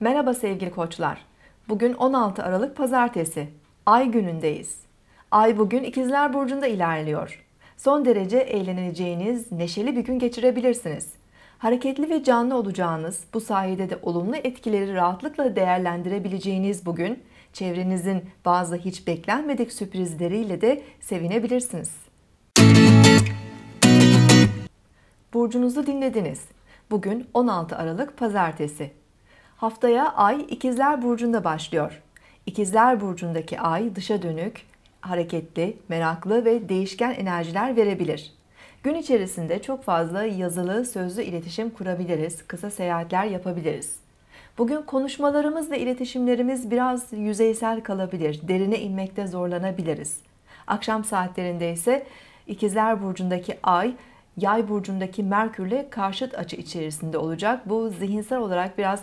Merhaba sevgili koçlar. Bugün 16 Aralık Pazartesi. Ay günündeyiz. Ay bugün İkizler Burcu'nda ilerliyor. Son derece eğleneceğiniz, neşeli bir gün geçirebilirsiniz. Hareketli ve canlı olacağınız, bu sayede de olumlu etkileri rahatlıkla değerlendirebileceğiniz bugün, çevrenizin bazı hiç beklenmedik sürprizleriyle de sevinebilirsiniz. Burcunuzu dinlediniz. Bugün 16 Aralık Pazartesi. Haftaya Ay ikizler Burcu'nda başlıyor. İkizler Burcu'ndaki Ay dışa dönük, hareketli, meraklı ve değişken enerjiler verebilir. Gün içerisinde çok fazla yazılı, sözlü iletişim kurabiliriz, kısa seyahatler yapabiliriz. Bugün konuşmalarımızla iletişimlerimiz biraz yüzeysel kalabilir, derine inmekte zorlanabiliriz. Akşam saatlerinde ise İkizler Burcu'ndaki Ay, Yay Burcu'ndaki Merkür'le karşıt açı içerisinde olacak. Bu zihinsel olarak biraz